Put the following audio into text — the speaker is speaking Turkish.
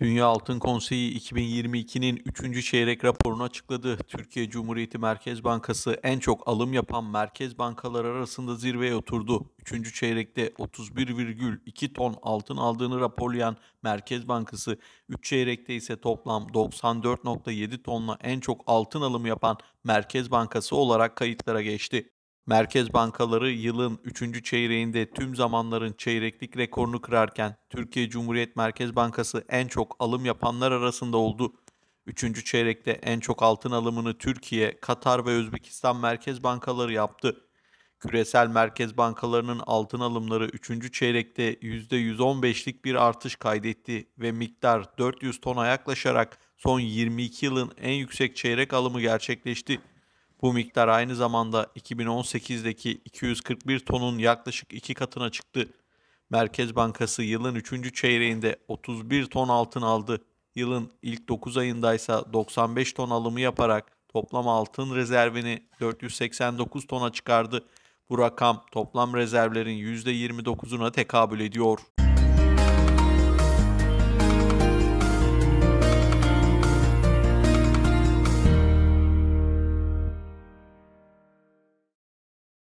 Dünya Altın Konseyi 2022'nin 3. çeyrek raporunu açıkladı. Türkiye Cumhuriyeti Merkez Bankası en çok alım yapan merkez bankalar arasında zirveye oturdu. 3. çeyrekte 31,2 ton altın aldığını raporlayan Merkez Bankası 3 çeyrekte ise toplam 94,7 tonla en çok altın alımı yapan Merkez Bankası olarak kayıtlara geçti. Merkez bankaları yılın 3. çeyreğinde tüm zamanların çeyreklik rekorunu kırarken Türkiye Cumhuriyet Merkez Bankası en çok alım yapanlar arasında oldu. 3. çeyrekte en çok altın alımını Türkiye, Katar ve Özbekistan merkez bankaları yaptı. Küresel merkez bankalarının altın alımları 3. çeyrekte %115'lik bir artış kaydetti ve miktar 400 tona yaklaşarak son 22 yılın en yüksek çeyrek alımı gerçekleşti. Bu miktar aynı zamanda 2018'deki 241 tonun yaklaşık iki katına çıktı. Merkez Bankası yılın 3. çeyreğinde 31 ton altın aldı. Yılın ilk 9 ise 95 ton alımı yaparak toplam altın rezervini 489 tona çıkardı. Bu rakam toplam rezervlerin %29'una tekabül ediyor.